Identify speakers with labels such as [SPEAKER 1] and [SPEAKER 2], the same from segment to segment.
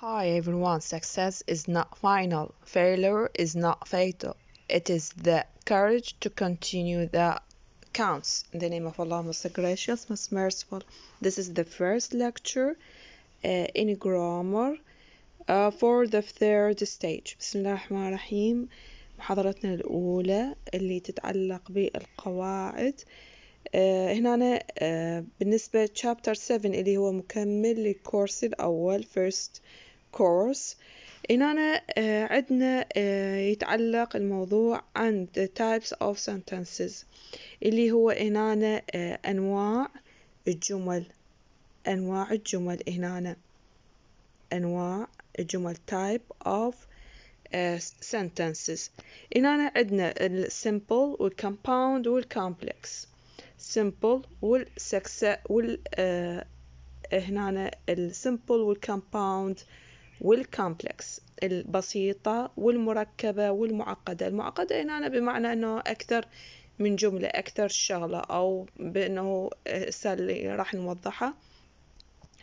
[SPEAKER 1] Hi everyone, success is not final, failure is not fatal. It is the courage to continue that counts. In the name of Allah, most gracious, most merciful. This is the first lecture uh, in grammar uh, for the third stage. Bismillahirrahmanirrahim. محاضرتنا الأولى اللي تتعلق بالقواعد. Uh, هنا أنا uh, بالنسبة chapter 7 اللي هو مكمل للكورس الأول first course إن أنا آه، عندنا آه، يتعلق الموضوع عن the types of sentences اللي هو إن أنا آه، أنواع الجمل أنواع الجمل هنا أنواع الجمل type of sentences إن أنا عندنا compound والكمباوند complex simple والسكسة وال هنا السمبل والكمباوند والكامبلكس البسيطة والمركبة والمعقدة المعقدة هنا أنا بمعنى أنه أكثر من جملة أكثر شغلة أو بأنه هسه اللي راح نوضحها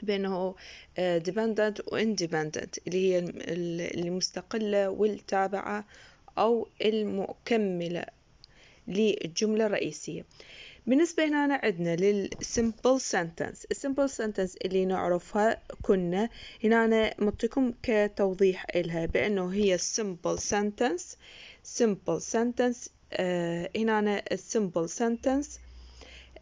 [SPEAKER 1] بأنه آه، dependent واندبندنت اللي هي المستقلة والتابعة أو المكملة للجملة الرئيسية بالنسبة هنا عندنا sentence سنتنس simple سنتنس اللي نعرفها كنا هنا أنا مطيكم كتوضيح إلها بأنه هي simple sentence simple sentence آه هنا أنا simple sentence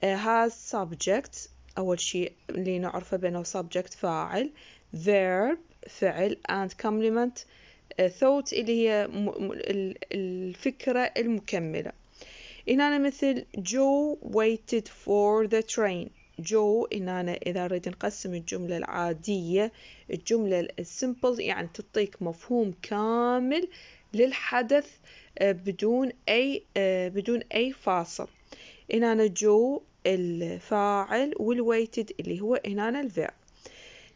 [SPEAKER 1] آه has subject أول شيء اللي نعرفه بأنه subject فاعل verb فعل and complement آه، thought اللي هي الفكرة المكملة إنانا مثل جو waited for the train جو إنانا إذا نريد نقسم الجملة العادية الجملة السمبل يعني تعطيك مفهوم كامل للحدث آه، بدون أي آه، بدون أي فاصل هنا جو الفاعل والويتد اللي هو هنا الفعل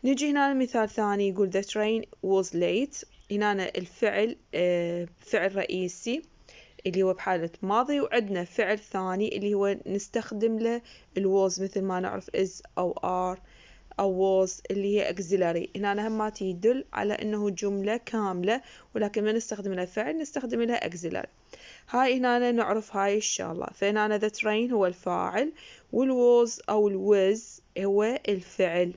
[SPEAKER 1] نجي هنا مثال ثاني يقول the train was late هنا الفعل آه، فعل رئيسي اللي هو بحالة ماضي وعندنا فعل ثاني اللي هو نستخدم له الوز مثل ما نعرف is أو are أو was اللي هي auxiliary هنا أنا هم ما تدل على أنه جملة كاملة ولكن ما نستخدم لها فعل نستخدم لها auxiliary هاي هنا نعرف هاي إن شاء الله فهنا the train هو الفاعل والوز أو الوز هو الفعل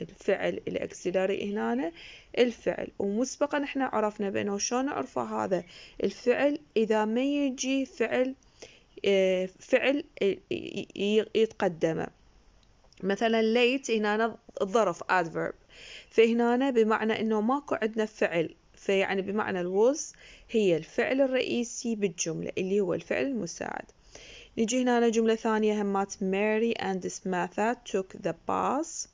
[SPEAKER 1] الفعل الأكسلاري هنا الفعل ومسبقا احنا عرفنا بأنه شلون نعرف هذا الفعل إذا ما يجي فعل آه، فعل يتقدمه مثلا ليت هنا الظرف adverb فهنا بمعنى انه ماكو عندنا فعل فيعني بمعنى الوز هي الفعل الرئيسي بالجملة اللي هو الفعل المساعد نجي هنا جملة ثانية همات ماري and سماثا took the bus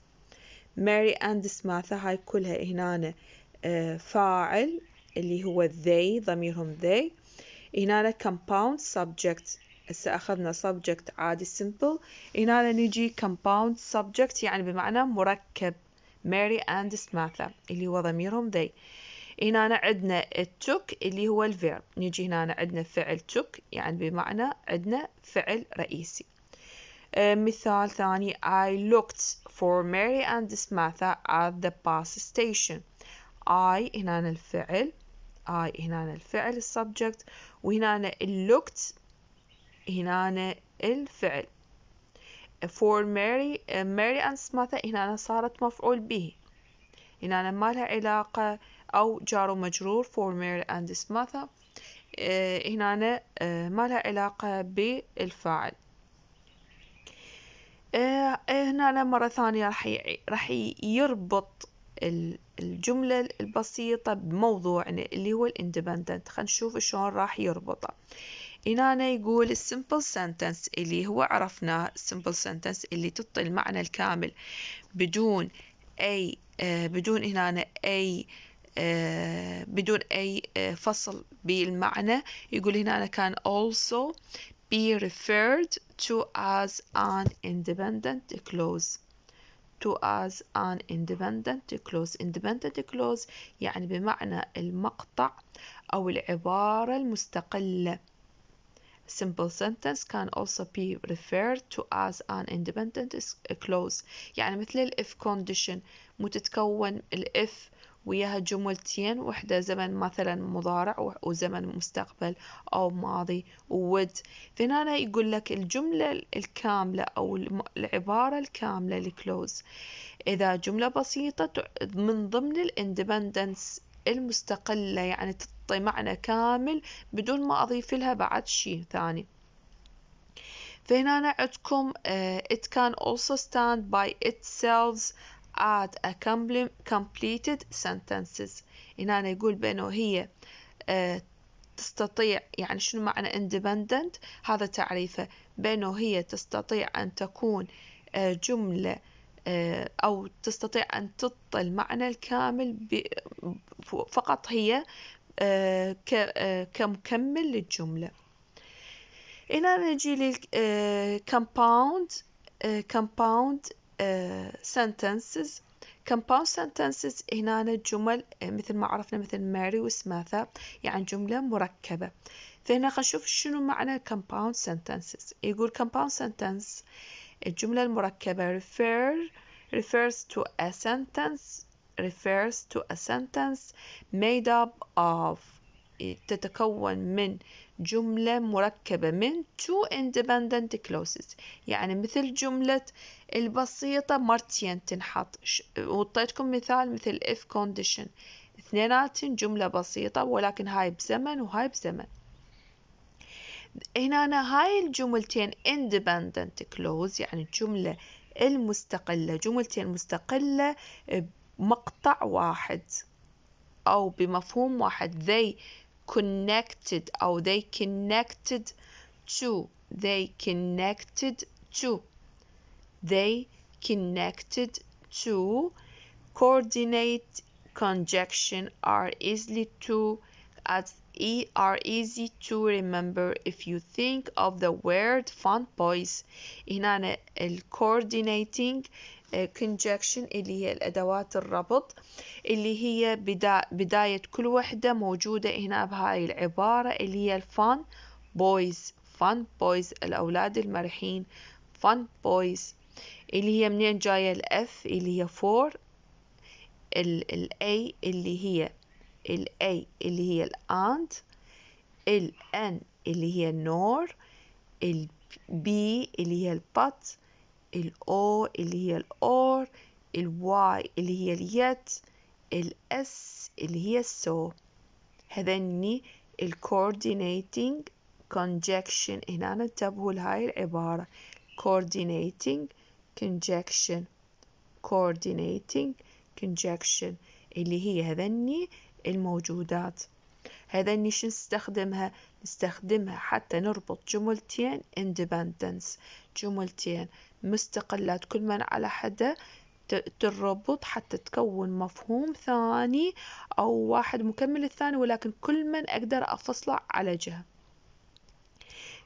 [SPEAKER 1] ماري أند سماثة هاي كلها هنا آه، فاعل اللي هو they ضميرهم they هنا compound subject هسه أخذنا subject عادي simple هنا نجي compound subject يعني بمعنى مركب ماري أند سماثة اللي هو ضميرهم they هنا عندنا took اللي هو الفيرب نجي هنا عندنا فعل took يعني بمعنى عندنا فعل رئيسي مثال ثاني I looked for Mary and Samantha at the bus station I هنا الفعل I هنا الفعل subject وهنا looked هنا الفعل for Mary Mary and Samantha هنا صارت مفعول به هنا ما لها علاقة أو جار ومجرور for Mary and Samantha هنا ما لها علاقة بالفاعل إيه هنا مرة ثانية راح راح يربط الجملة البسيطة بموضوعنا اللي هو الاندبندنت خلينا نشوف شلون راح يربطه هنا يقول السمبل سنتنس اللي هو عرفناه السمبل سنتنس اللي تعطي المعنى الكامل بدون أي آه بدون هنا أي آه بدون أي آه فصل بالمعنى يقول هنا أنا كان also be referred to as an independent clause to as an independent clause independent clause يعني بمعنى المقطع أو العبارة المستقلة simple sentence can also be referred to as an independent clause يعني مثل if condition متتكون if وياها جملتين وحدة زمن مثلا مضارع وزمن مستقبل أو ماضي وود فهنا يقول لك الجملة الكاملة أو العبارة الكاملة الكلوز إذا جملة بسيطة من ضمن الاندبندنس المستقلة يعني تعطي معنى كامل بدون ما أضيف لها بعد شيء ثاني فهنا عندكم uh, it can also stand by itself add a completed sentences هنا أنا يقول بأنه هي آه، تستطيع يعني شنو معنى independent هذا تعريفه بأنه هي تستطيع أن تكون آه، جملة آه، أو تستطيع أن تطل معنى الكامل فقط هي كمكمل للجملة هنا نجي للكمباوند كمباوند sentences compound sentences هنا الجمل مثل ما عرفنا مثل ماري وسماثا يعني جملة مركبة فهنا خنشوف شنو معنى compound sentences يقول compound sentence الجملة المركبة refer refers to a sentence refers to a sentence made up of تتكون من جملة مركبة من two independent clauses يعني مثل جملة البسيطة مرتين تنحط وطيتكم مثال مثل if condition اثنينات جملة بسيطة ولكن هاي بزمن وهاي بزمن هنا أنا هاي الجملتين independent clause يعني الجملة المستقلة جملتين مستقلة بمقطع واحد أو بمفهوم واحد they connected or they connected to they connected to they connected to coordinate conjunction are easily to as e are easy to remember if you think of the word font boys in an uh, coordinating آه، conjunction اللي هي الأدوات الربط اللي هي بدا بداية كل وحدة موجودة هنا بهاي العبارة اللي هي الفان بويز فان بويز الأولاد المرحين فان بويز اللي هي منين جاية الأف اللي هي فور الأي اللي هي الأي اللي هي الأند الأن اللي هي النور البي اللي هي but الأو اللي هي الأور الواي اللي هي اليت الأس اللي هي السو هذني ال coordinating conjunction هنا انتبهوا لهاي العبارة coordinating conjunction coordinating conjunction اللي هي هذني الموجودات هذني شو نستخدمها نستخدمها حتى نربط جملتين independence جملتين مستقلات كل من على حدة تربط حتى تكون مفهوم ثاني أو واحد مكمل الثاني ولكن كل من أقدر أفصله على جهة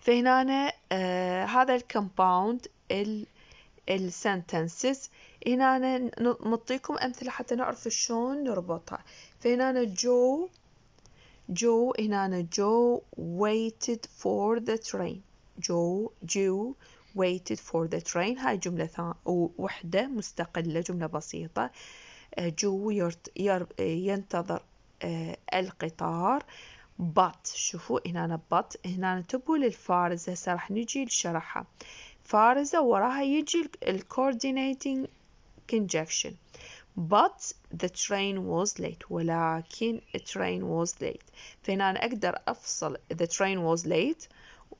[SPEAKER 1] فهنا أنا آه هذا الكمباوند السنتنسز هنا أنا نعطيكم أمثلة حتى نعرف شلون نربطها فهنا أنا جو جو هنا أنا جو waited for the train جو جو waited for the train هاي جملة وحدة مستقلة جملة بسيطة آه، جو يرت ير ينتظر آه، القطار but شوفوا هنا but هنا تبوا للفارزة هسه راح نجي لشرحها فارزة وراها يجي ال coordinating conjunction but the train was late ولكن train was late فهنا أنا أقدر أفصل the train was late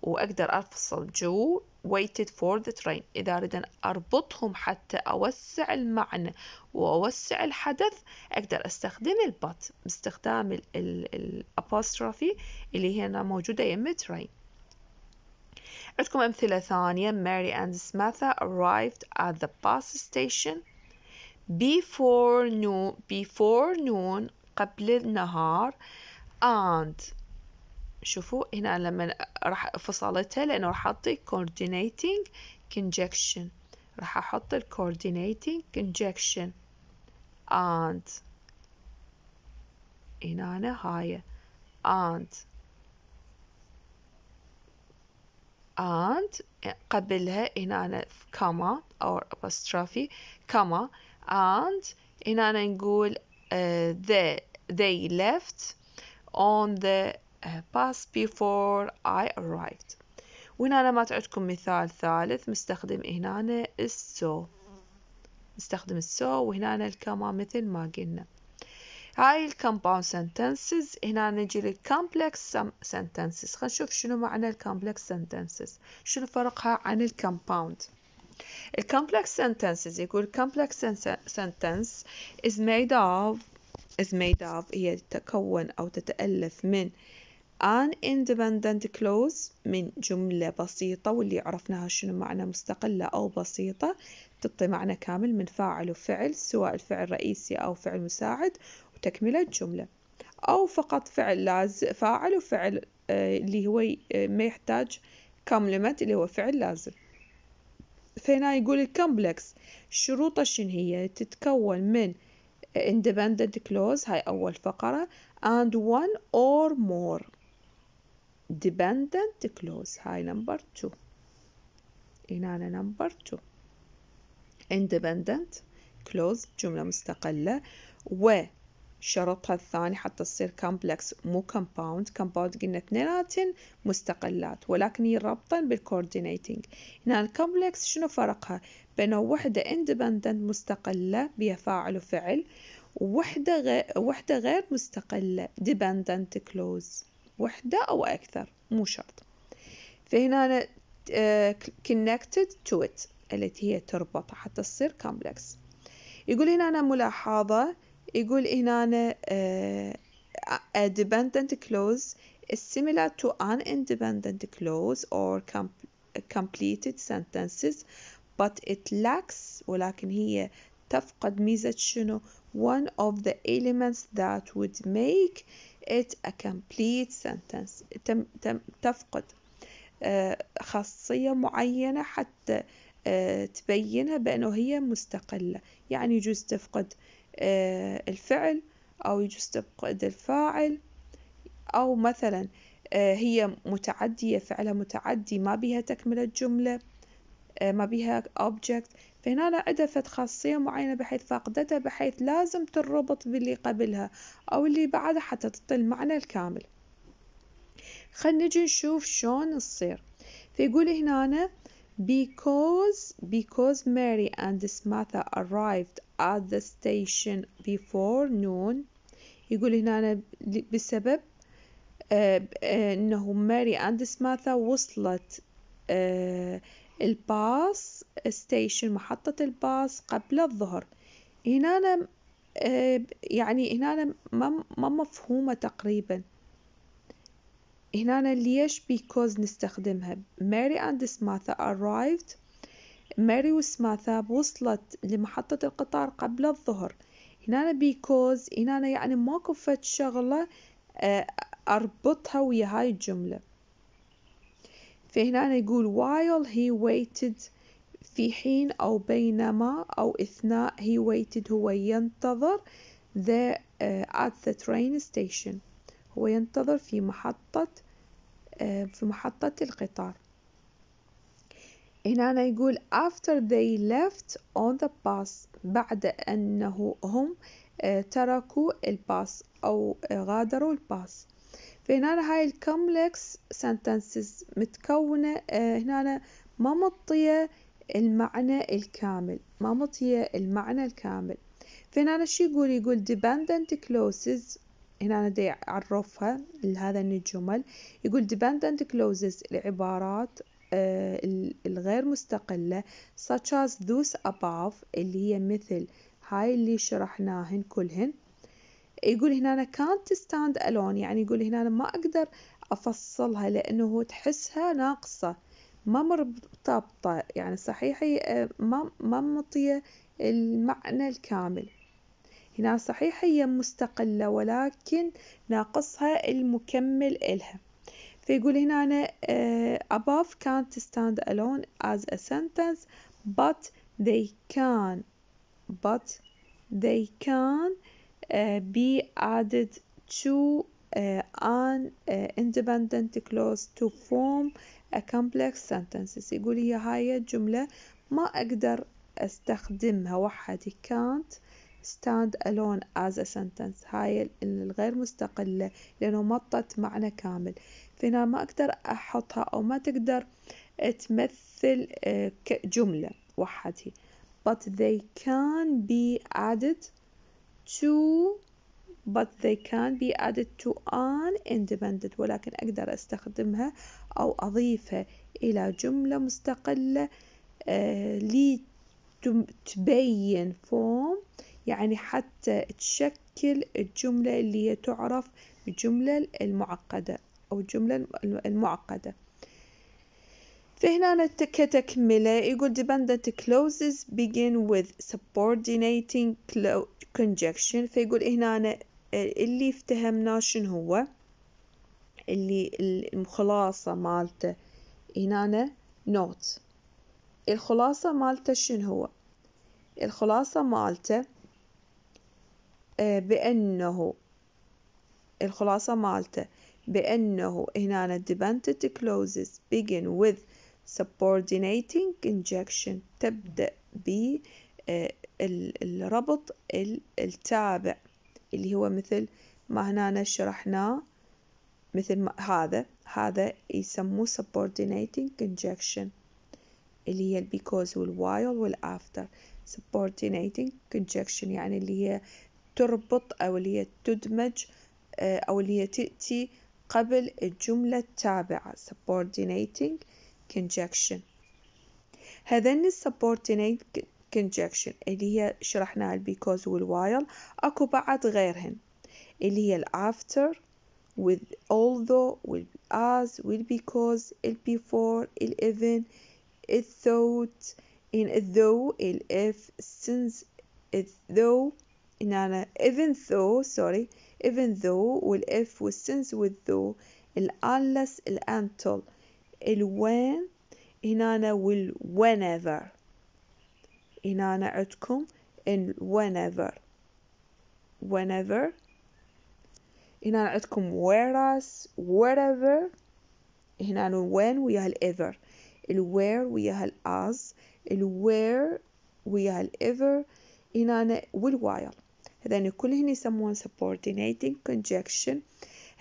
[SPEAKER 1] وأقدر أفصل جو waited for the train إذا أريد أن أربطهم حتى أوسع المعنى وأوسع الحدث أقدر أستخدم but باستخدام apostrophe اللي هنا موجودة يم train عندكم أمثلة ثانية Mary and Samantha arrived at the bus station before noon before noon قبل النهار and شوفوا هنا لما راح فصلتها لأنه راح أعطي coordinating conjunction راح أحط ال coordinating conjunction and هنا أنا هاي and and قبلها هنا أنا كما أو apostrophe كما and هنا أنا نقول uh, they, they left on the Uh, pass before I arrived وهنا أنا ما تعدكم مثال ثالث مستخدم هنا السو مستخدم السو وهنا الكما مثل ما قلنا هاي الكومباوند sentences هنا نجي للكومبلكس sentences خلينا نشوف شنو معنى الكومبلكس sentences شنو فرقها عن الكومباوند الكومبلكس sentences يقول complex sentence is made of is made of هي تتكون أو تتألف من an independent clause من جملة بسيطة واللي عرفناها شنو معنى مستقلة أو بسيطة تعطي معنى كامل من فاعل وفعل سواء الفعل الرئيسي أو فعل مساعد وتكملة جملة أو فقط فعل لازم فاعل وفعل آه، اللي هو آه، ما يحتاج كومبلمنت اللي هو فعل لازم فهنا يقول الكمبلكس شروطه شن هي تتكون من independent clause هاي أول فقرة and one or more dependent clause هاي نمبر 2 هنا نمبر 2 independent clause جملة مستقلة و شرطها الثاني حتى تصير complex مو compound compound قلنا اثنيناتن مستقلات ولكن يربطن بالcoordinating هنا الكومبلكس شنو فرقها بين وحدة independent مستقلة بها فاعل وفعل وحدة غير, وحدة غير مستقلة dependent clause وحدة أو أكثر مو شرط فهنا connected to it التي هي تربط حتى تصير complex يقول هنا أنا ملاحظة يقول هنا أنا a dependent clause is similar to an independent clause or completed sentences but it lacks ولكن هي تفقد ميزة شنو one of the elements that would make it a complete sentence تم تم تفقد آه، خاصية معينة حتى آه، تبينها بأنه هي مستقلة يعني يجوز تفقد آه، الفعل أو يجوز تفقد الفاعل أو مثلا هي متعدية فعلها متعدي ما بها تكملة جملة ما بها object فهنا أدفت خاصية معينة بحيث فاقدتها بحيث لازم تربط باللي قبلها أو اللي بعدها حتى تعطي المعنى الكامل خل نجي نشوف شلون تصير فيقول هنا أنا because because Mary and Samantha arrived at the station before noon يقول هنا أنا بسبب آه آه انه ماري اند سماثا وصلت آه الباص ستيشن محطة الباص قبل الظهر هنا أنا آه، يعني هنا أنا ما مفهومة تقريبا هنا أنا ليش because نستخدمها ماري أند سماثا arrived ماري وسماثا وصلت لمحطة القطار قبل الظهر هنا because هنا يعني ماكو فد شغلة آه، أربطها ويا هاي الجملة فهنا يقول while he waited في حين أو بينما أو إثناء he waited هو ينتظر the uh, at the train station هو ينتظر في محطة uh, في محطة القطار هنا يقول after they left on the bus بعد أنه هم uh, تركوا الباص أو uh, غادروا الباص فهنا هاي الكومبلكس سنتنسز متكونة آه، هنا ما مطية المعنى الكامل ما مطية المعنى الكامل فهنا شو يقول يقول dependent clauses هنا دي أعرفها لهذا الجمل يقول dependent clauses العبارات آه، الغير مستقلة such as those above اللي هي مثل هاي اللي شرحناهن كلهن يقول هنا أنا كانت ستاند ألون يعني يقول هنا أنا ما أقدر أفصلها لأنه هو تحسها ناقصة ما مرتبطة يعني صحيح هي ما ما مطية المعنى الكامل هنا صحيح هي مستقلة ولكن ناقصها المكمل إلها فيقول هنا أنا آه، above can't stand alone as a sentence but they can but they can آه، be added to آه، an آه، independent clause to form a complex sentence يقول هي هاي الجملة ما أقدر أستخدمها وحدي can't stand alone as a sentence هاي الغير مستقلة لأنه مطت معنى كامل فهنا ما أقدر أحطها أو ما تقدر تمثل جملة وحدي but they can be added to but they can be added to an independent ولكن أقدر أستخدمها أو أضيفها إلى جملة مستقلة آه، لتبين form يعني حتى تشكل الجملة اللي هي تعرف بجملة المعقدة أو الجملة المعقدة فهنا كتكملة يقول dependent clauses begin with subordinating conjunction فيقول هنا اللي افتهمناه شنو هو اللي الخلاصة مالته هنا not الخلاصة مالته شنو هو الخلاصة مالته آه، بأنه الخلاصة مالته بأنه هنا dependent clauses begin with subordinating injection تبدأ بالربط آه، التابع اللي هو مثل ما هنا شرحناه مثل ما هذا هذا يسموه subordinating injection اللي هي because وال while وال after subordinating conjunction يعني اللي هي تربط أو اللي هي تدمج آه، أو اللي هي تأتي قبل الجملة التابعة subordinating conjunction هذان supporting conjunction اللي هي شرحناها ال because وال while أكو بعد غيرهن اللي هي after with although will as will because ال before ال even ال thought in though ال if since ال though إن أنا even though sorry even though وال if وال since وال though ال unless ال until الوين هنا whenever هنا عندكم whenever whenever هنا عندكم whereas wherever هنا وين وياها ال where وياها ال as ال where وياها الايفر هنا while هذين كلهن يسمون subordinating conjunction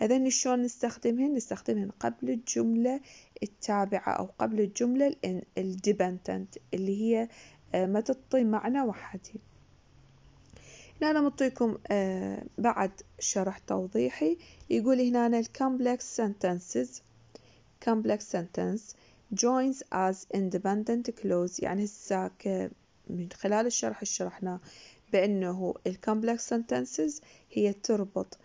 [SPEAKER 1] هذين شلون نستخدمهن نستخدمهن قبل الجملة التابعة أو قبل الجملة الديبندنت اللي هي آه، ما تعطي معنى وحدي هنا مطيكم آه، بعد شرح توضيحي يقول هنا الكمبلكس sentences complex sentence joins as independent clause يعني هسه من خلال الشرح اللي شرحناه بأنه الكومبلكس sentences هي تربط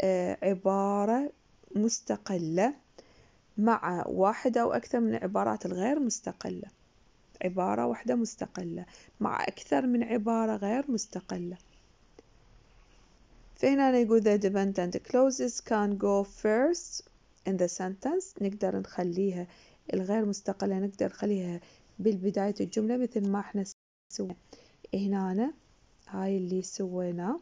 [SPEAKER 1] آه، عبارة مستقلة مع واحدة أو أكثر من العبارات الغير مستقلة عبارة واحدة مستقلة مع أكثر من عبارة غير مستقلة فهنا يقول the dependent clauses can go first in the sentence نقدر نخليها الغير مستقلة نقدر نخليها بالبداية الجملة مثل ما احنا سوينا هنا هاي اللي سويناه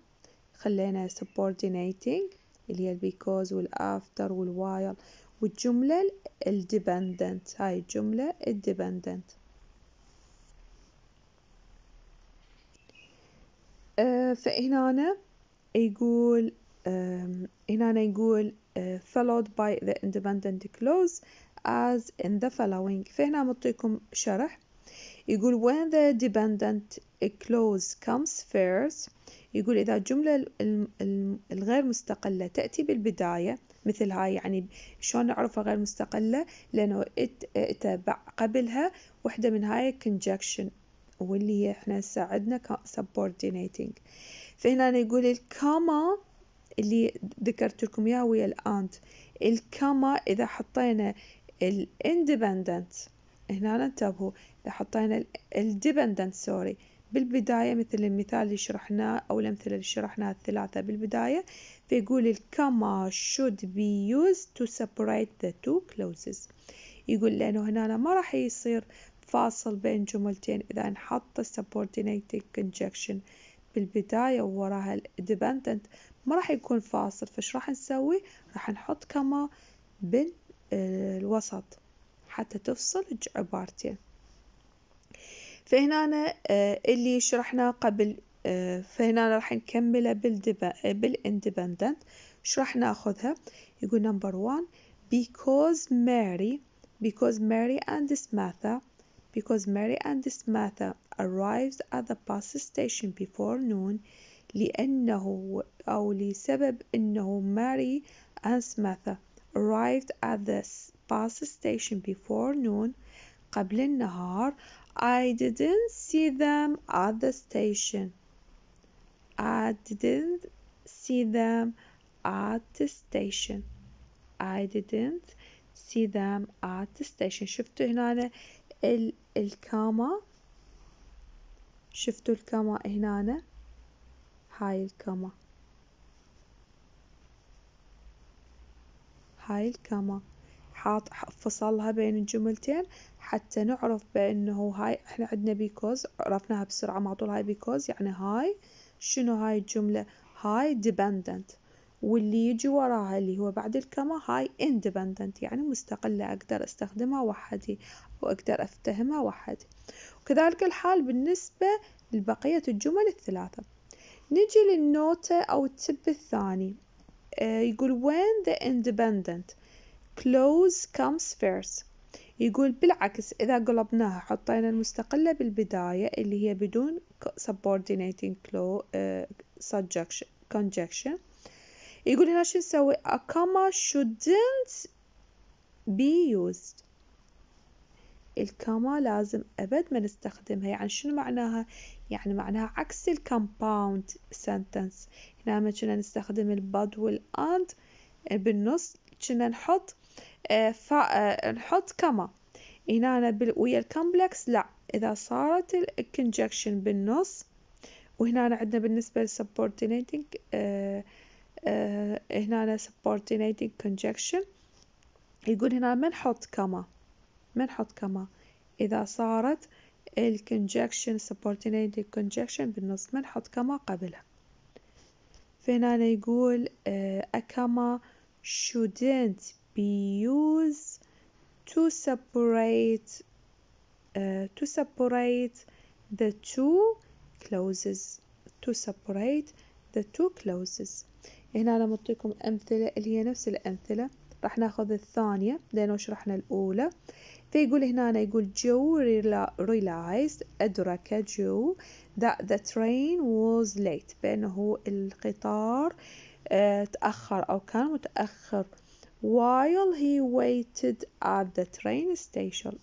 [SPEAKER 1] خلينا subordinating اللي هي البيكوز والافتر والوايل والجملة الديبندنت هاي الجملة الديبندنت آه، فهنا أنا يقول هنا يقول آه، followed by the independent clause as in the following فهنا مطيكم شرح يقول when the dependent clause comes first يقول إذا الجملة الغير مستقلة تأتي بالبداية مثل هاي يعني شلون نعرفها غير مستقلة لأنه اتى قبلها وحدة من هاي conjunction واللي هي احنا ساعدنا subordinating فهنا يقول الكاما اللي ذكرت لكم اياها ويا الانت الكاما اذا حطينا الاندبندنت هنا انتبهوا إذا حطينا dependent سوري بالبداية مثل المثال اللي شرحناه أو الأمثلة اللي شرحناها الثلاثة بالبداية فيقول comma should be used to separate the two clauses يقول لأنه هنا ما راح يصير فاصل بين جملتين إذا نحط subordinated conjunction بالبداية ووراها dependent ما راح يكون فاصل فش راح نسوي راح نحط كما بالوسط حتى تفصل عبارتين فهنا اللي شرحناه قبل فهنا راح نكمله بالاندبندنت ايش راح ناخذها يقول نمبر 1 because Mary because Mary and Smatha because Mary and samantha arrived at the bus station before noon لأنه أو لسبب أنه ماري and Smatha arrived at the past the station before noon قبل النهار I didn't see them at the station I didn't see them at the station I didn't see them at the station شفتوا هنا ال الكاما شفتوا الكاما هنا هاي الكاما هاي الكاما حاط فصلها بين الجملتين حتى نعرف بأنه هاي إحنا عندنا بيكوز عرفناها بسرعة مع طول هاي بيكوز يعني هاي شنو هاي الجملة هاي dependent واللي يجي وراها اللي هو بعد الكما هاي اندبندنت يعني مستقلة أقدر أستخدمها وحدي وأقدر أفتهمها وحدي وكذلك الحال بالنسبة لبقية الجمل الثلاثة نجي للنوتة أو التب الثاني آه، يقول وين the independent close comes first يقول بالعكس إذا قلبناها حطينا المستقلة بالبداية اللي هي بدون subordinating conjunction آه، يقول هنا شو نسوي a comma shouldn't be used الكما لازم أبد ما نستخدمها يعني شنو معناها؟ يعني معناها عكس الكمباوند sentence هنا ما كنا نستخدم الباد والأند بالنص كنا نحط آه، فنحط آه، كما هنا ويا الكمبلكس لا إذا صارت الكونجكشن بالنص وهنا عندنا بالنسبة للسبوردينيتنج آه، هنا subordinating conjunction يقول هنا ما نحط كما ما نحط كما إذا صارت الكونجكشن subordinating conjunction بالنص ما نحط كما قبلها فهنا يقول أكما shouldn't be used to separate uh, to separate the two clauses to separate the two clauses هنا أنا مطيكم أمثلة اللي هي نفس الأمثلة راح ناخذ الثانية لأنه شرحنا الأولى فيقول هنا أنا يقول جو realized أدرك جو that the train was late بأنه القطار آه، تأخر أو كان متأخر while he waited at the train station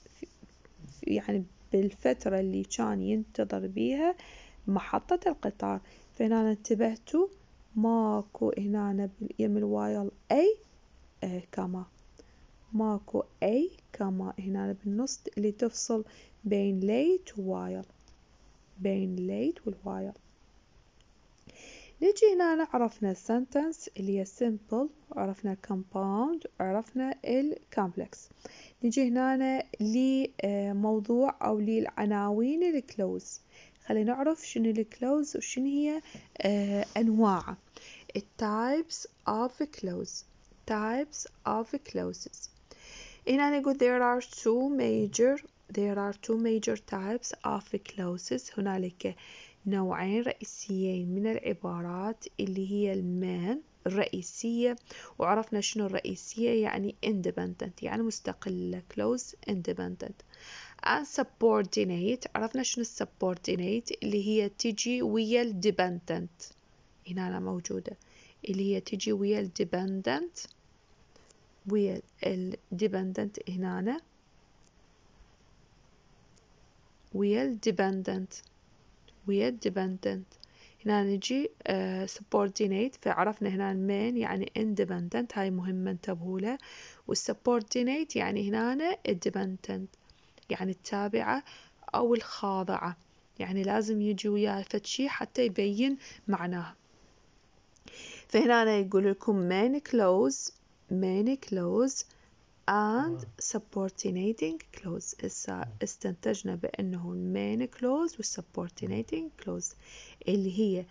[SPEAKER 1] يعني بالفترة اللي كان ينتظر بيها محطة القطار فهنا انتبهتوا ماكو هنا يم الوايل أي آه كما ماكو أي كما هنا بالنص اللي تفصل بين ليت ووايل بين ليت والوايل نجي هنا عرفنا السنتنس اللي هي simple عرفنا ال compound عرفنا ال complex نجي هنا لموضوع أو للعناوين الكلوز خلينا نعرف شنو الكلوز وشنو هي آه أنواعه types of clothes types of clothes هنا نقول there are two major there are two major types of clothes هنالك نوعين رئيسيين من العبارات اللي هي المان الرئيسية وعرفنا شنو الرئيسية يعني independent يعني مستقلة close independent and subordinate عرفنا شنو subordinate اللي هي تجي ويا dependent هنا أنا موجودة اللي هي تجي ويا dependent ويا dependent هنا أنا. ويا dependent with dependent هنا نجي آه، subordinate فعرفنا هنا main يعني independent هاي مهمة انتبهوا له والsubordinate يعني هنا dependent يعني التابعة أو الخاضعة يعني لازم يجي ويا فتشي حتى يبين معناه فهنا يقول لكم main كلوز main close and ah. subordinating clause اسا استنتجنا uh, hmm. بأنه main clause subordinating hmm. clause اللي هي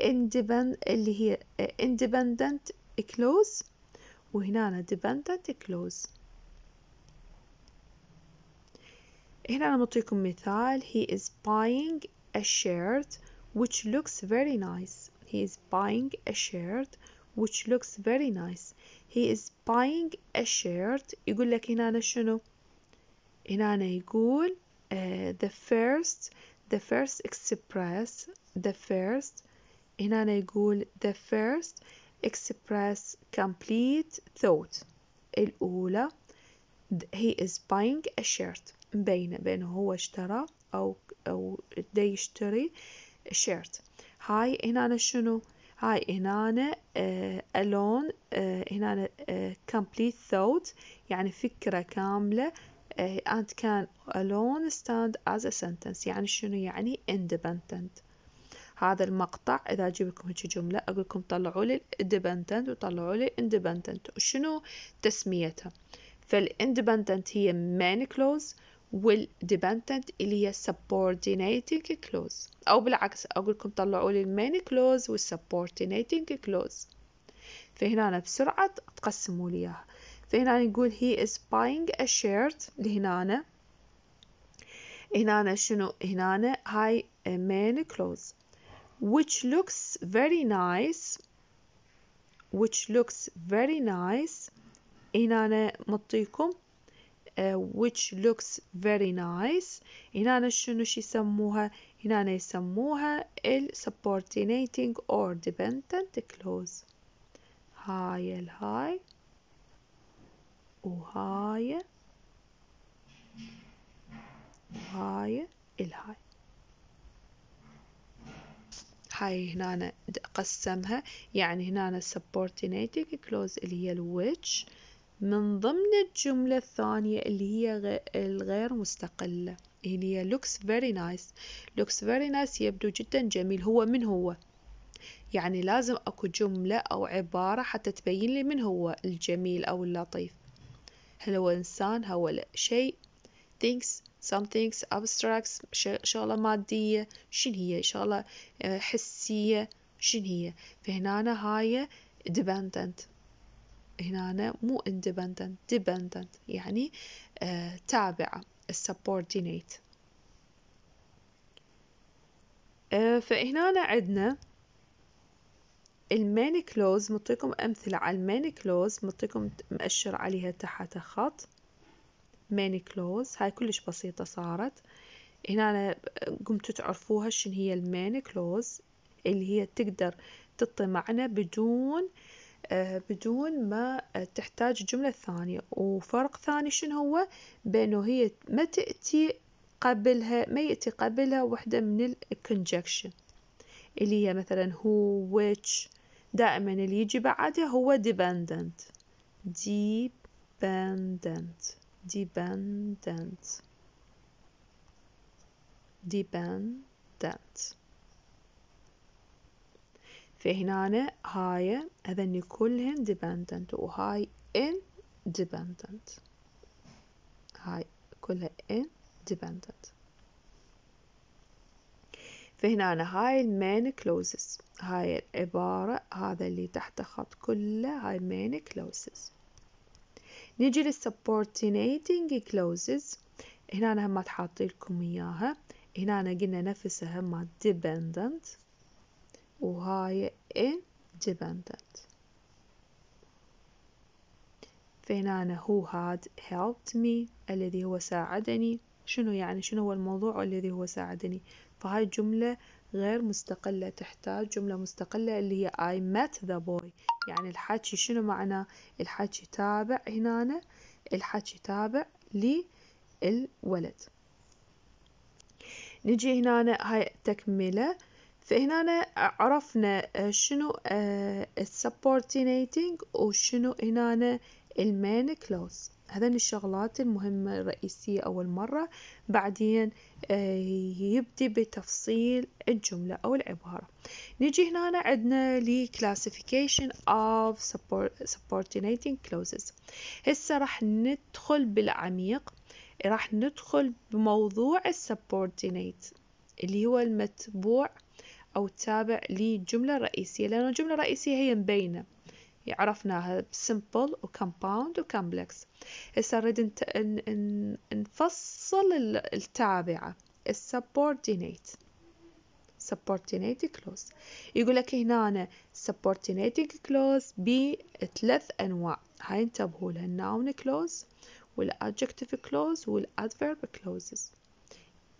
[SPEAKER 1] independent اللي هي independent clause وهنا dependent clause هنا أنا مطّيكم مثال he is buying a shirt which looks very nice he is buying a shirt which looks very nice he is buying a shirt يقول لك هنا شنو هنا يقول uh, the first the first express the first هنا يقول the first express complete thought الأولى he is buying a shirt بين بين هو اشترى أو أو ده يشتري shirt. هاي هنا شنو هاي هنا alone هنا complete thought يعني فكرة كاملة and can alone stand as a sentence يعني شنو يعني independent هذا المقطع إذا أجيب لكم هيك جملة أقول لكم طلعوا لي independent وطلعوا لي independent وشنو تسميتها فال independent هي main clause والديبندنت اللي هي subordinating كلوز أو بالعكس أقول لكم طلعوا لي المين كلوز والsubordinating كلوز فهنا أنا بسرعة تقسموا لي إياها فهنا نقول هي از باينج ا شيرت لهنا أنا هنا أنا شنو هنا أنا هاي main كلوز which looks very nice which looks very nice هنا أنا مطيكم which looks very nice هنا شنو يسموها هنا يسموها ال subordinating or dependent clause هاي الهاي وهاي وهاي الهاي هاي هنا قسمها يعني هنا subordinating clause اللي هي which من ضمن الجملة الثانية اللي هي الغير مستقلة هي looks very nice looks very nice يبدو جدا جميل هو من هو يعني لازم أكو جملة أو عبارة حتى تبين لي من هو الجميل أو اللطيف هل هو إنسان هو لا شيء things things abstracts شغلة مادية شن هي شغلة آه، حسية شن هي فهنا هاي dependent هنا مو independent dependent يعني آه، تابعة subordinate آه، فهنا عندنا المين كلوز مطيكم أمثلة على المين كلوز مطيكم مأشر عليها تحت خط مين كلوز هاي كلش بسيطة صارت هنا أنا قمتوا تعرفوها شن هي المين كلوز اللي هي تقدر تطي معنا بدون آه، بدون ما آه، تحتاج جملة ثانية وفرق ثاني شنو هو بأنه هي ما تأتي قبلها ما يأتي قبلها وحدة من الكونجكشن اللي هي مثلا هو which دائما اللي يجي بعدها هو dependent dependent dependent dependent فهنا هاي هذني كلهن dependent وهاي independent هاي كلها independent فهنا هاي المين كلوزز هاي العبارة هذا اللي تحت خط كله هاي main كلوزز نجي للسبورتينيتنج كلوزز هنا هم تحاطي لكم إياها هنا قلنا نفسها هم dependent وهاي independent فهنا هو had helped me الذي هو ساعدني شنو يعني شنو هو الموضوع الذي هو ساعدني فهاي جملة غير مستقلة تحتاج جملة مستقلة اللي هي I met the boy يعني الحكي شنو معناه الحكي تابع هنا الحكي تابع للولد نجي هنا هاي تكملة فهنا عرفنا آه، شنو السبورتينيتنج آه، وشنو هنا المين كلوز هذين الشغلات المهمة الرئيسية أول مرة بعدين آه، يبدي بتفصيل الجملة أو العبارة نجي هنا عندنا لي classification of supportinating clauses هسه راح ندخل بالعميق راح ندخل بموضوع السبورتينيت اللي هو المتبوع أو التابع لجملة رئيسية لأن الجملة الرئيسية هي مبينة عرفناها simple و compound و complex هسه نريد نفصل التابعة subordinate subordinate clause يقول لك هنا subordinating clause بثلاث أنواع هاي انتبهوا لها noun clause والadjective clause والadverb clauses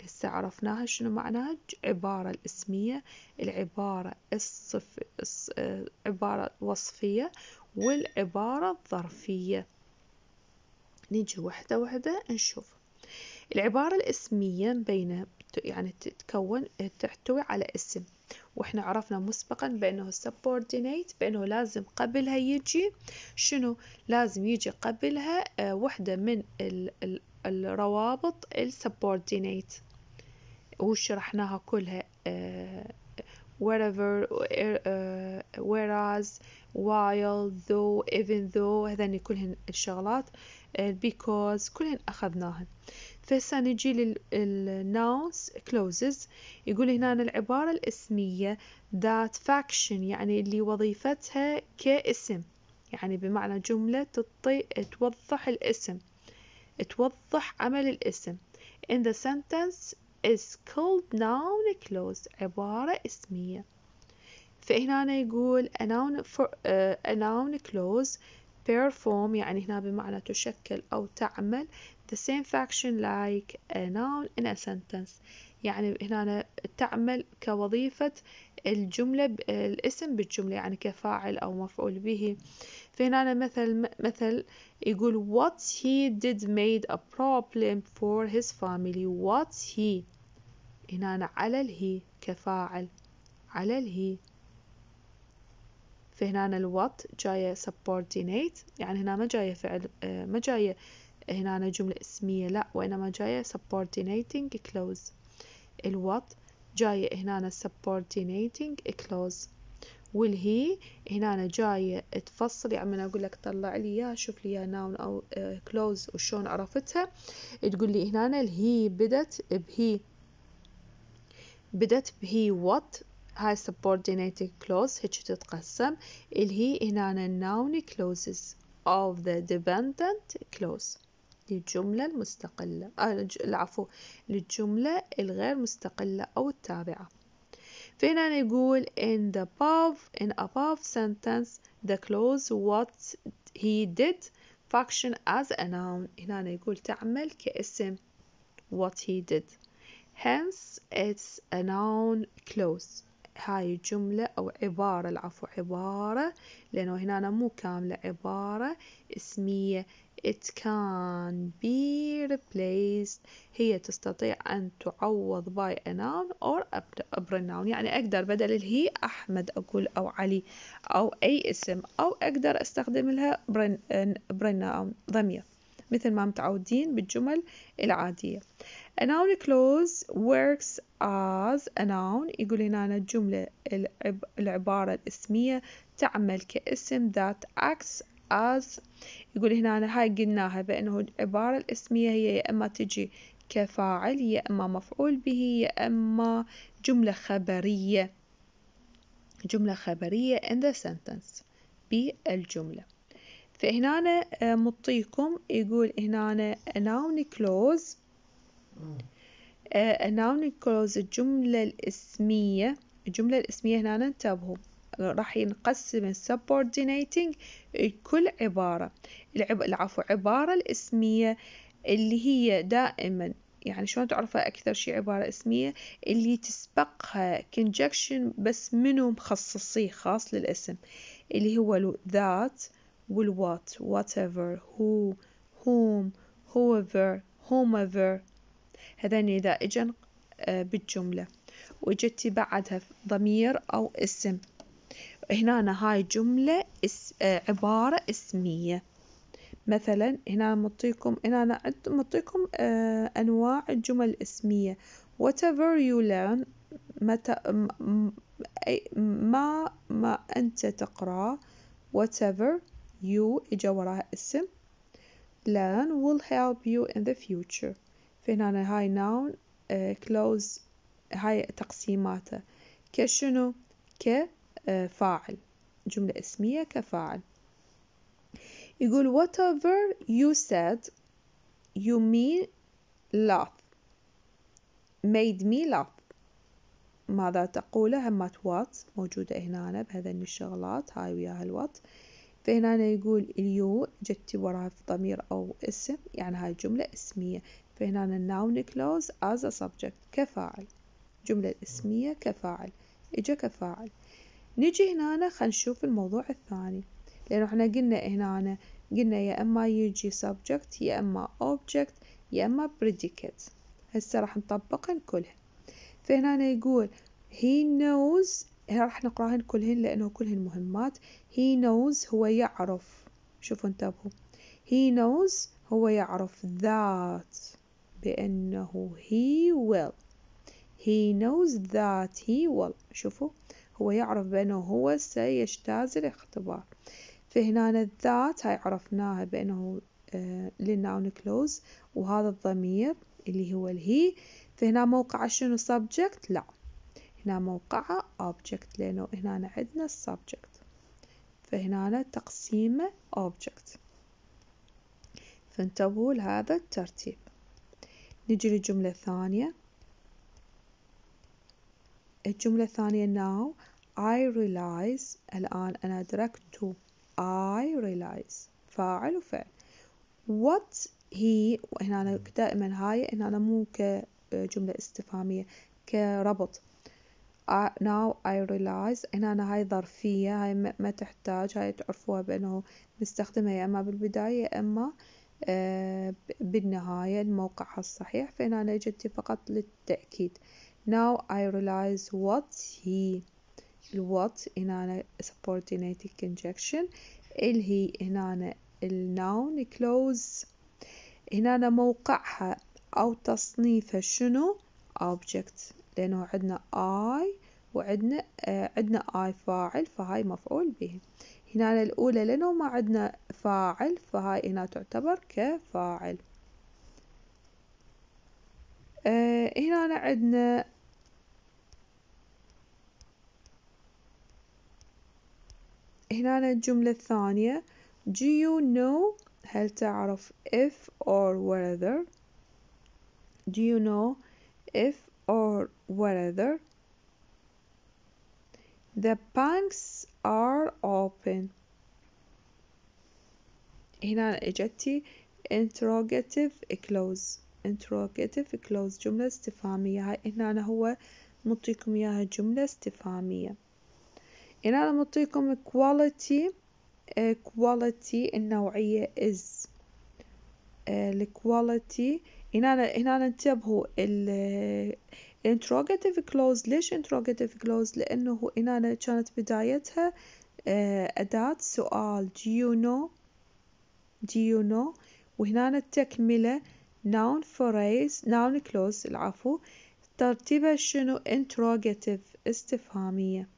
[SPEAKER 1] هسه عرفناها شنو معناها عبارة الاسمية العبارة الصف... الص... عبارة وصفية والعبارة الظرفية نيجي وحدة وحدة نشوف العبارة الاسمية بين يعني تتكون تحتوي على اسم واحنا عرفنا مسبقا بانه subordinate بانه لازم قبلها يجي شنو لازم يجي قبلها آه، وحدة من الروابط السبوردينيت وشرحناها كلها آه، wherever آه، whereas while though even though هذني كلهن الشغلات آه، because كلهن أخذناهن فهسا نجي للناونز كلوزز يقول هنا العبارة الاسمية that faction يعني اللي وظيفتها كاسم يعني بمعنى جملة تطي... توضح الاسم توضح عمل الاسم in the sentence is called noun clause عبارة اسمية فهنا يقول a noun, for, uh, a noun clause perform يعني هنا بمعنى تشكل أو تعمل the same function like a noun in a sentence يعني هنا تعمل كوظيفة الجملة الاسم بالجملة يعني كفاعل أو مفعول به فهنا مثل مثل يقول what he did made a problem for his family what he هنا على الهي كفاعل على الهي فهنا الوات جاية subordinate يعني هنا ما جاية فعل آه، ما جاية هنا جملة اسمية لا وإنما جاية subordinating close الوات جاية هنا subordinating close والهي هنا جاية تفصل يعني أنا أقول لك طلع لي يا شوف لي يا ناون أو كلوز آه، وشون عرفتها تقول لي هنا الهي بدت بهي بدت بهي وات هاي subordinated clause هيك تتقسم اللي هي هنا noun clauses of the dependent clause للجملة المستقلة آه العفو للجملة الغير مستقلة أو التابعة فهنا نقول in the above in above sentence the clause what he did function as a noun هنا نقول تعمل كاسم what he did hence it's a noun clause هاي الجملة أو عبارة العفو عبارة لأنه هنا أنا مو كاملة عبارة اسمية it can be replaced هي تستطيع أن تعوض by a noun or a pronoun يعني أقدر بدل الهي أحمد أقول أو علي أو أي اسم أو أقدر أستخدم لها pronoun ضمير مثل ما متعودين بالجمل العادية A noun clause works as a noun يقول لنا أن الجملة العبارة الاسمية تعمل كاسم that acts as يقول هنا أنا هاي قلناها بأنه العبارة الاسمية هي يا إما تجي كفاعل يا إما مفعول به يا إما جملة خبرية جملة خبرية in the sentence بالجملة فهنا آه، مطيكم يقول هنا a noun clause آه، noun الجملة الاسمية الجملة الاسمية هنا انتبهوا راح ينقسم subordinating كل عبارة العب... العفو عبارة الاسمية اللي هي دائما يعني شلون تعرفها أكثر شيء عبارة اسمية اللي تسبقها conjunction بس منو مخصصيه خاص للاسم اللي هو ذات والwhat whatever who whom whoever whomever هذا نتائجا آه، بالجملة وجدتي بعدها ضمير أو اسم هنا هاي جملة اس آه، عبارة اسمية مثلا هنا مطيكم هنا مطيكم آه، أنواع الجمل الاسمية whatever you learn متى ما ما أنت تقرأ whatever you إجا وراها اسم learn will help you in the future فهنا هاي noun uh, close هاي تقسيماته كشنو كفاعل جملة اسمية كفاعل يقول whatever you said you mean laugh made me laugh ماذا تقوله همات what موجودة هنا أنا الشغلات هاي وياها الوات فهنا أنا يقول اليو جت وراها في ضمير أو اسم يعني هاي جملة اسمية فهنا الناون كلوز از سبجكت كفاعل الجملة الاسمية كفاعل اجا كفاعل نجي هنا خلينا نشوف الموضوع الثاني لأنه احنا قلنا هنا قلنا يا إما يجي subject يا إما object يا إما predicate هسه راح نطبقهن كلها فهنا يقول he knows راح نقراهن كلهن لأنه كلهن مهمات he knows هو يعرف شوفوا انتبهوا he knows هو يعرف that بأنه he will he knows that he will شوفوا هو يعرف بأنه هو سيجتاز الاختبار فهنا الذات هاي عرفناها بأنه آه، للناون كلوز وهذا الضمير اللي هو الهي فهنا موقع شنو subject لا هنا موقعها object لأنه هنا عندنا subject فهنا تقسيمه object فانتبهوا لهذا الترتيب نجي للجملة الثانية الجملة الثانية now I realize الآن أنا أدركت I realize فاعل وفعل what he هنا دائما هاي هنا مو كجملة استفهامية كربط now I realize هنا أنا هاي ظرفية هاي ما تحتاج هاي تعرفوها بأنه نستخدمها يا إما بالبداية يا إما آه، بالنهاية الموقع الصحيح فهنا أنا إجتي فقط للتأكيد now I realize what he الوات هنا أنا subordinated conjunction اللي هي هنا أنا الناون close هنا أنا موقعها أو تصنيفها شنو object لأنه عندنا I وعندنا آه، عندنا I فاعل فهاي مفعول به هنا الأولى لأنه ما عندنا فاعل فهاي هنا تعتبر كفاعل آه، هنا عندنا هنا الجملة الثانية Do you know هل تعرف if or whether Do you know if or whatever. The banks are open. هنا اجتي interrogative close interrogative close جملة استفهامية هاي هنا أنا هو مطيكم إياها جملة استفهامية هنا أنا مطيكم quality quality النوعية is uh, quality هنا هنا انتبهوا interrogative clause ليش interrogative clause لانه هنا كانت بدايتها اداه سؤال do you know do you know وهنا التكمله noun phrase noun clause العفو ترتيبها شنو interrogative استفهامية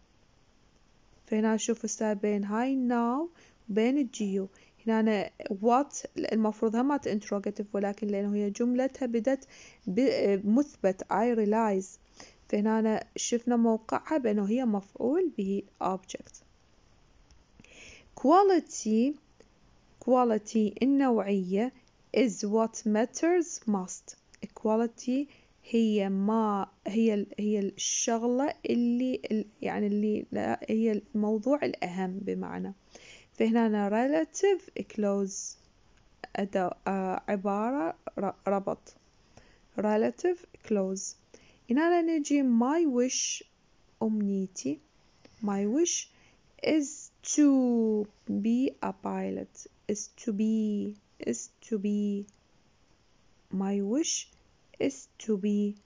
[SPEAKER 1] فهنا شوفوا بين هاي now بين الجيو هنا what المفروض هما interrogative ولكن لأنه هي جملتها بدت بمثبت I realize فهنا شفنا موقعها بأنه هي مفعول به object quality quality النوعية is what matters most quality هي ما هي هي الشغلة اللي يعني اللي هي الموضوع الأهم بمعنى فهنا relative close أدو عبارة ربط relative close هنا نجي my wish أمنيتي my wish is to be a pilot is to be is to be my wish is to be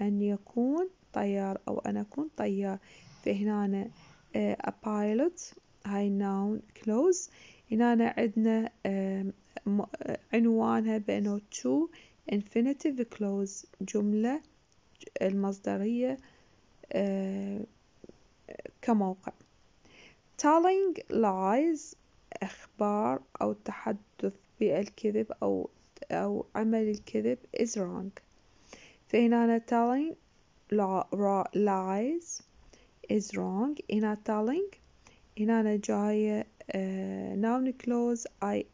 [SPEAKER 1] أن يكون طيار أو أن أكون طيار فهنا a pilot هاي النون كلوز هنا عندنا عنوانها بأنه to infinitive close جملة المصدرية كموقع telling lies أخبار أو التحدث بالكذب أو أو عمل الكذب is wrong فهنا تالينج telling lies is wrong هنا telling هنا جاية آه، noun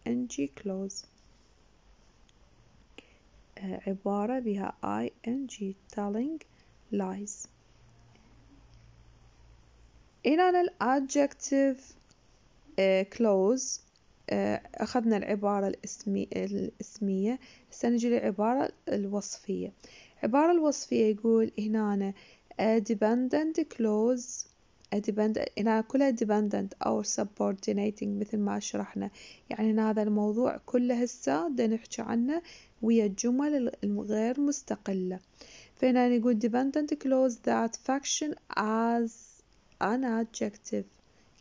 [SPEAKER 1] ان ing close آه، عبارة بها ing telling lies هنا الادجكتيف كلوز أخذنا العبارة الاسمي الاسمية سنجي العبارة للعبارة الوصفية العبارة الوصفية يقول هنا آه، dependent clause dependent هنا كلها dependent أو subordinating مثل ما شرحنا يعني إن هذا الموضوع كله هسه دا نحكي عنه ويا الجمل الغير مستقلة فهنا نقول dependent clause that function as an adjective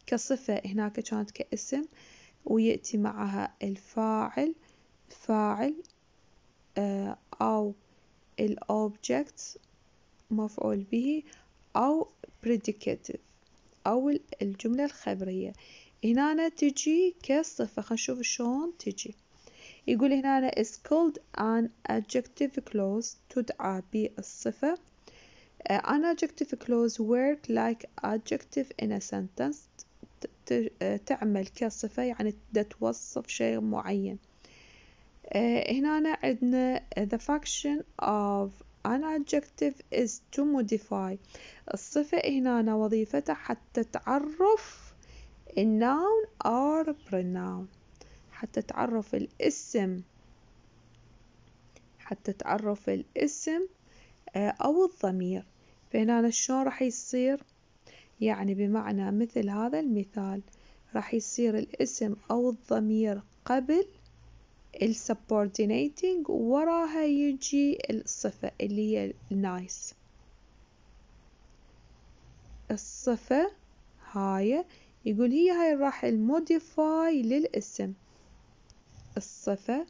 [SPEAKER 1] كصفة هناك كانت كاسم ويأتي معها الفاعل فاعل آه، أو الأوبجكت مفعول به أو predicative أو الجملة الخبرية هنا تجي كصفة خنشوف شلون تجي يقول هنا is called an adjective clause تدعى آه، بالصفة آه، an adjective clause work like adjective in a sentence آه، تعمل كصفة يعني توصف شيء معين هنا عندنا the function of an adjective is to modify الصفة هنا وظيفتها حتى تعرف النون or pronoun حتى تعرف الاسم حتى تعرف الاسم آه، أو الضمير فهنا شلون راح يصير يعني بمعنى مثل هذا المثال راح يصير الاسم أو الضمير قبل ال subordinating وراها يجي الصفة اللي هي النايس الصفة هاي يقول هي هاي راح الموديفاي للاسم الصفة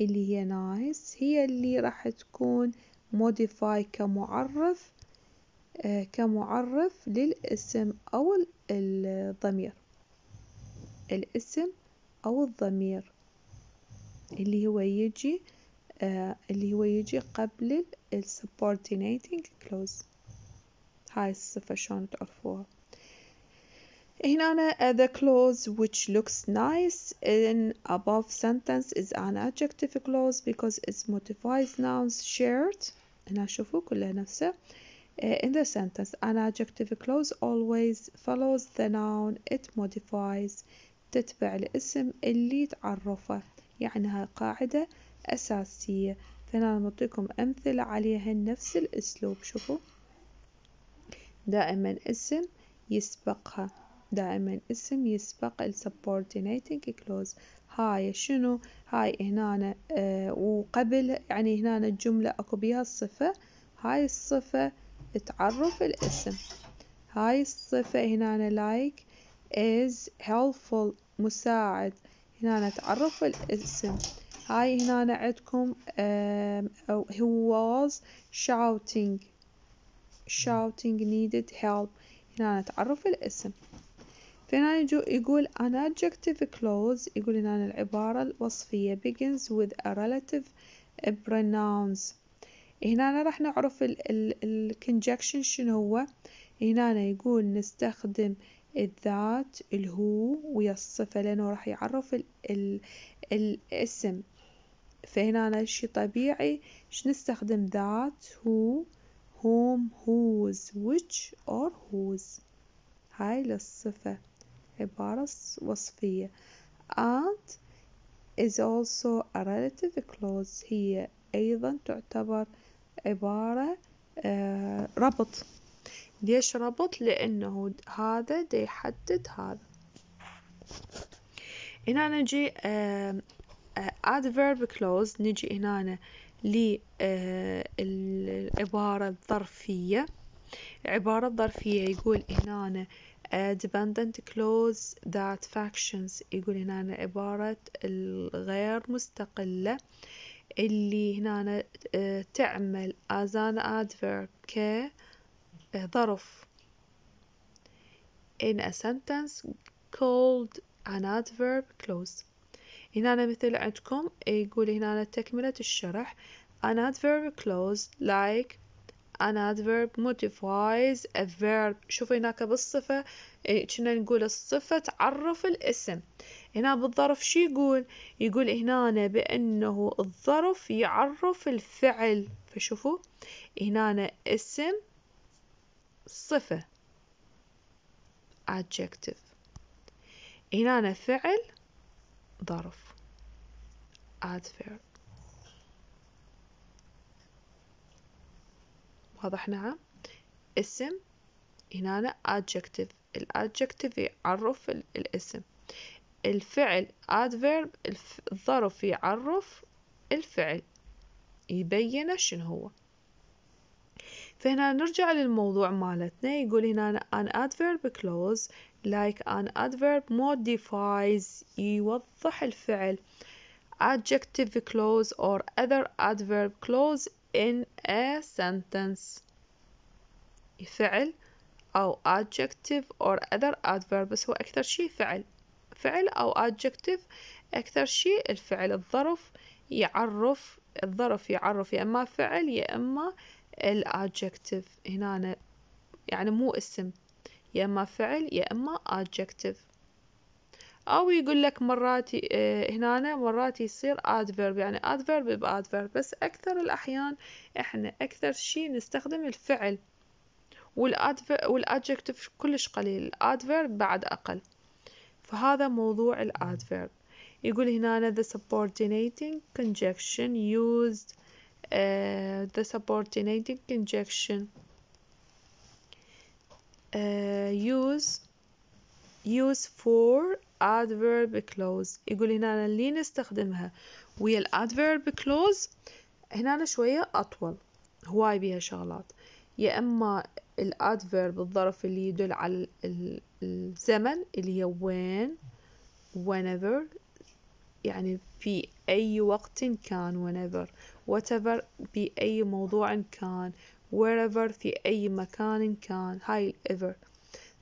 [SPEAKER 1] اللي هي نايس هي اللي راح تكون موديفاي كمعرف آه كمعرف للاسم أو الضمير الاسم أو الضمير اللي هو يجي اللي هو يجي قبل ال subordinating clause هاي الصفة شلون تعرفوها هنا the clause which looks nice in above sentence is an adjective clause because it modifies nouns shared هنا شوفوا كلها نفسها in the sentence an adjective clause always follows the noun it modifies تتبع الاسم اللي تعرفه يعني هاي قاعدة أساسية فأنا بعطيكم أمثلة عليها نفس الأسلوب شوفوا دائما اسم يسبقها دائما اسم يسبق ال subordinating clause هاي شنو هاي هنا آه وقبل يعني هنا الجملة أكو بيها الصفة هاي الصفة تعرف الاسم هاي الصفة هنا لايك like is helpful مساعد هنا نتعرف الاسم هاي هنا عندكم أو he was shouting shouting needed help هنا نتعرف الاسم فهنا يقول an adjective clause يقول هنا العبارة الوصفية begins with a relative pronouns هنا راح نعرف ال ال conjunction شنو هو هنا يقول نستخدم الذات الهو ويا الصفة لأنه راح يعرف ال ال الاسم فهنا أنا شي طبيعي نستخدم ذات هو هوم هوز which or هوز هاي للصفة عبارة وصفية and is also a relative clause هي أيضا تعتبر عبارة آه، ربط ليش ربط لأنه هذا دي يحدد هذا هنا نجي آه آه adverb clause نجي هنا للعبارة آه، الظرفية العبارة الظرفية يقول هنا آه، dependent clause that factions يقول هنا عبارة الغير مستقلة اللي هنا آه، تعمل as an adverb ك ظرف in a sentence called an adverb close هنا مثل عندكم يقول هنا تكملة الشرح an adverb close like an adverb modifies a verb شوفوا هناك بالصفة إيه، كنا نقول الصفة تعرف الاسم هنا بالظرف شو يقول يقول هنا بأنه الظرف يعرف الفعل فشوفوا هنا اسم صفة adjective هنا أنا فعل ظرف adverb واضح نعم اسم هنا أنا adjective الادجكتيف يعرف الاسم الفعل adverb الظرف يعرف الفعل يبينه شنو هو فهنا نرجع للموضوع مالتنا يقول هنا an adverb clause like an adverb modifies يوضح الفعل adjective clause or other adverb clause in a sentence فعل أو adjective or other adverb بس هو أكثر شيء فعل فعل أو adjective أكثر شيء الفعل الظرف يعرف الظرف يعرف يا إما فعل يا إما الادجكتيف هنا أنا يعني مو اسم يا اما فعل يا اما adjective او يقول لك مرات آه، هنا أنا مرات يصير adverb يعني adverb بادفيرب بس اكثر الاحيان احنا اكثر شيء نستخدم الفعل والادجكتيف كلش قليل الادفيرب بعد اقل فهذا موضوع الادفيرب يقول هنا أنا the subordinating conjunction used آه، the subordinating conjunction uh, آه، use use for adverb clause يقول هنا أنا نستخدمها ويا الادفيرب كلوز هنا أنا شوية أطول هواي بيها شغلات يا إما الادفيرب الظرف اللي يدل على الزمن اللي هي when whenever يعني في أي وقت كان whenever whatever بأي موضوع كان wherever في أي مكان كان هاي ever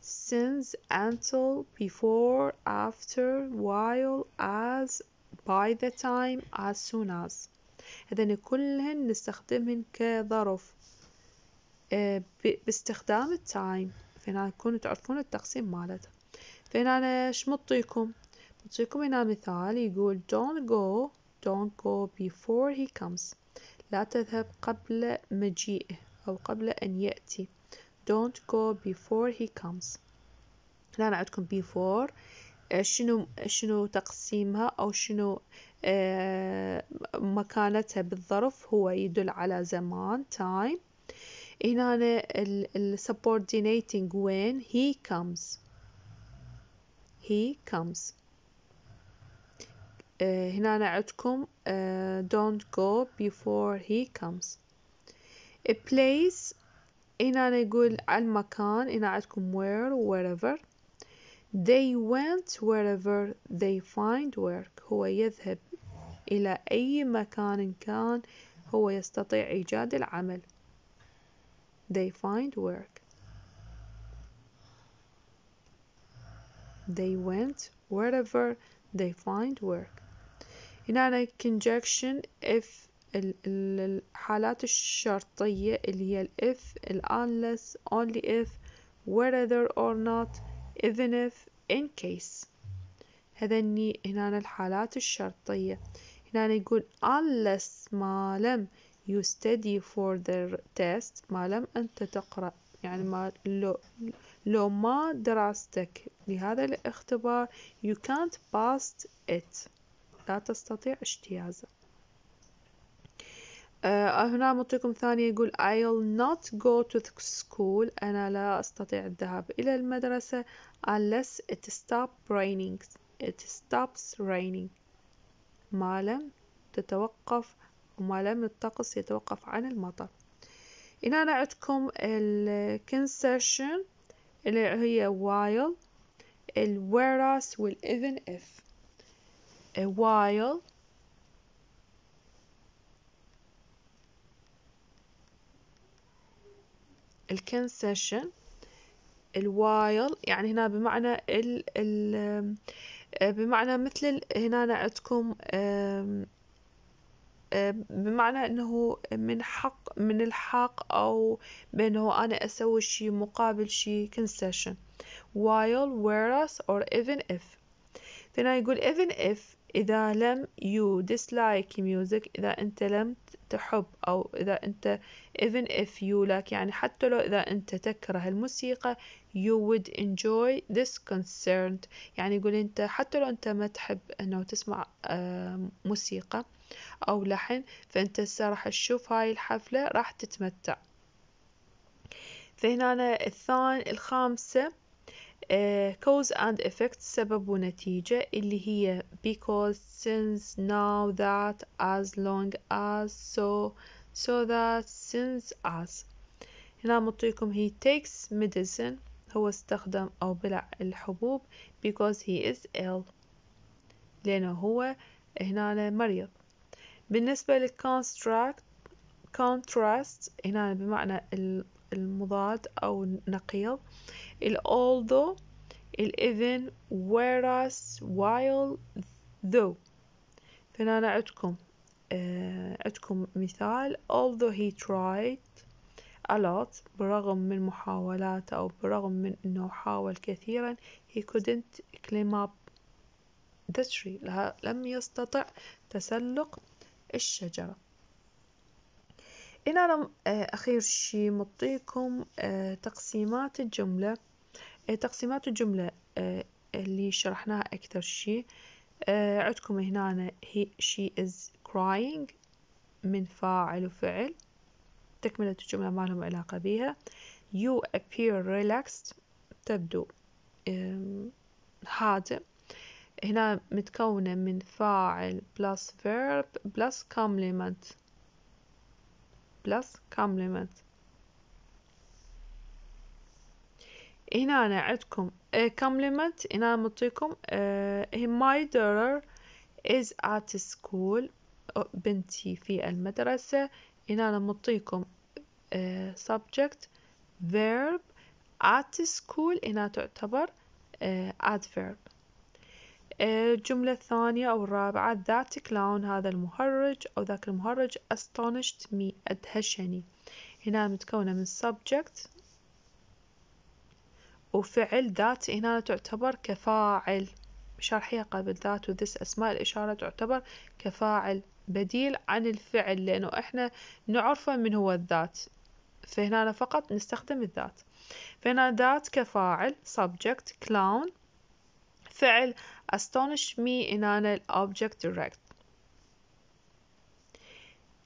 [SPEAKER 1] since until before after while as by the time as soon as إذن كلهن نستخدمهن كظرف آه، باستخدام التايم فهنا تكونوا تعرفون التقسيم مالته فهنا انا شمطيكم مطيكم هنا مثال يقول don't go don't go before he comes لا تذهب قبل مجيئه أو قبل أن يأتي don't go before he comes لا عندكم before آه، شنو شنو تقسيمها أو شنو آه، مكانتها بالظرف هو يدل على زمان time هنا ال, ال subordinating when he comes he comes هنا عندكم don't go before he comes A place هنا يقول المكان هنا عندكم where wherever they went wherever they find work هو يذهب إلى أي مكان كان هو يستطيع إيجاد العمل they find work they went wherever they find work هنا conjunction if الحالات الشرطية اللي هي ال if ال unless only if whether or not even if in case هذني هنا الحالات الشرطية هنا يقول unless ما لم you study for the test ما لم أنت تقرأ يعني ما لو, لو ما دراستك لهذا الاختبار you can't pass it لا تستطيع اجتيازه أه، هنا مطيكم ثانية يقول I'll not go to school أنا لا أستطيع الذهاب إلى المدرسة unless it stops raining it stops raining ما لم تتوقف وما لم الطقس يتوقف عن المطر هنا أنا عندكم concession اللي هي while ال whereas وال even if a while الكنسيشن الوايل يعني هنا بمعنى ال ال آه، بمعنى مثل هنا عندكم بمعنى انه من حق من الحق او بانه انا اسوي شيء مقابل شيء كنسيشن while whereas or even if فهنا يقول even if إذا لم you dislike music إذا أنت لم تحب أو إذا أنت even if you like يعني حتى لو إذا أنت تكره الموسيقى you would enjoy this concert يعني يقول أنت حتى لو أنت ما تحب أنه تسمع موسيقى أو لحن فأنت هسه راح تشوف هاي الحفلة راح تتمتع فهنا الثاني الخامسة cause and effect سبب ونتيجة اللي هي because since now that as long as so so that since as هنا مطيكم he takes medicine هو استخدم أو بلع الحبوب because he is ill لأنه هو هنا مريض بالنسبة لل contrast هنا بمعنى المضاد أو النقيض ال although ال even whereas while though فهنا أنا عندكم آه عندكم مثال although he tried a lot برغم من محاولاته أو برغم من أنه حاول كثيرا he couldn't climb up the tree لم يستطع تسلق الشجرة إن أنا آه، أخير شي مطيكم آه، تقسيمات الجملة آه، تقسيمات الجملة اللي شرحناها أكثر شي عدكم هنا هي she is crying من فاعل وفعل تكملة الجملة ما لهم علاقة بيها you appear relaxed تبدو هادئ هنا متكونة من فاعل plus verb plus complement plus complement هنا أنا عندكم complement هنا مطيكم my daughter is at school بنتي في المدرسة هنا أنا مطيكم subject verb at school هنا تعتبر adverb الجملة الثانية أو الرابعة that clown هذا المهرج أو ذاك المهرج astonished me أدهشني هنا متكونة من subject وفعل ذات هنا تعتبر كفاعل شرحية قبل ذات وذس أسماء الإشارة تعتبر كفاعل بديل عن الفعل لأنه إحنا نعرفه من هو الذات فهنا فقط نستخدم الذات فهنا ذات كفاعل subject clown فعل astonish me إن أنا object direct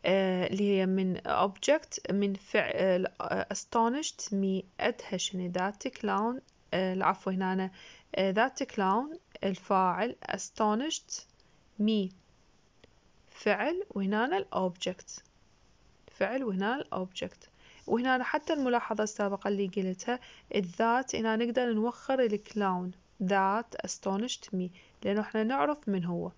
[SPEAKER 1] آه، اللي هي من object من فعل آه، آه، astonished me أدهشني ذات clown العفو هنا أنا ذات clown الفاعل astonished me فعل وهنا أنا object فعل وهنا object وهنا حتى الملاحظة السابقة اللي قلتها الذات هنا نقدر نوخر الكلاون that astonished me لأنه إحنا نعرف من هو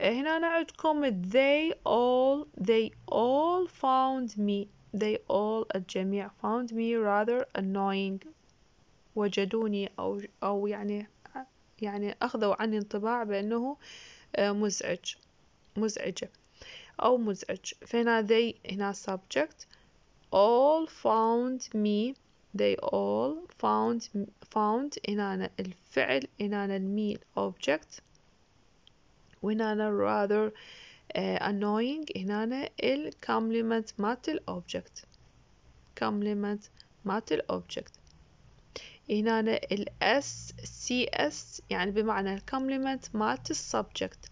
[SPEAKER 1] هنا عندكم they all they all found me they all الجميع found me rather annoying وجدوني أو أو يعني يعني أخذوا عني انطباع بأنه آه، مزعج مزعجة أو مزعج فهنا they هنا subject all found me They all found found إن أنا الفعل إن أنا المين object وإن أنا uh, rather uh, annoying in an ال complement مات object complement مات object In an S CS يعني بمعنى complement مات subject.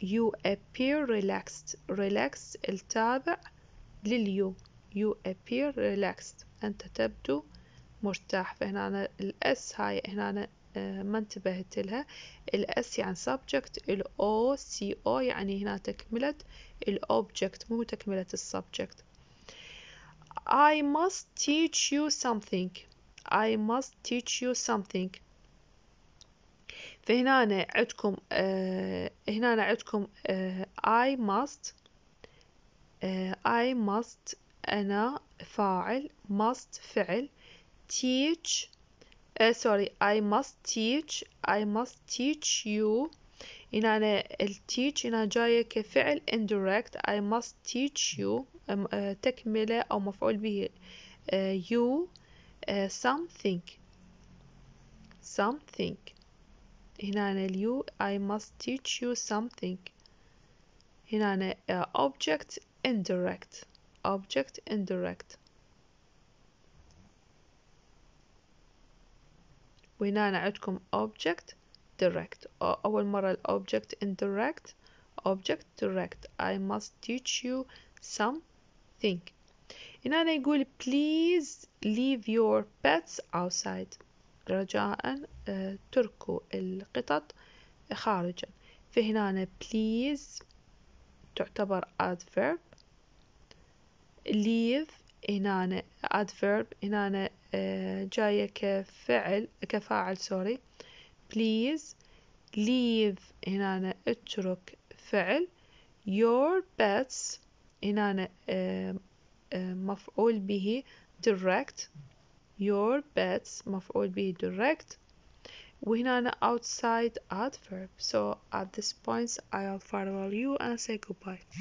[SPEAKER 1] you appear relaxed relaxed التابع لليو you appear relaxed أنت تبدو مرتاح فهنا أنا الأس هاي هنا أنا آه، ما انتبهت لها الأس يعني subject الأو سي أو يعني هنا تكملة الأوبجكت مو تكملة السبجكت I must teach you something I must teach you something فهنا أنا عندكم آه هنا أنا عندكم آه I must آه I must أنا فاعل must فعل teach uh, sorry I must teach I must teach you إن أنا ال teach إنها جاية كفعل indirect I must teach you uh, تكملة أو مفعول به uh, you uh, something something هنا أنا you I must teach you something هنا أنا uh, object indirect object indirect. وهنا عندكم object direct أول مرة object indirect object direct I must teach you something هنا يقول please leave your pets outside رجاء تركوا القطط خارجا فهنا please تعتبر adverb leave هنا adverb هنا uh, جاية كفعل كفاعل sorry. please leave هنا اترك فعل your pets هنا uh, uh, مفعول به direct your pets مفعول به direct وهنا outside adverb so at this point I'll farewell you and say goodbye